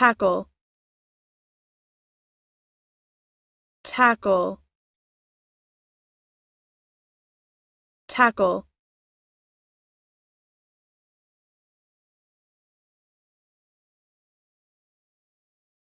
tackle tackle tackle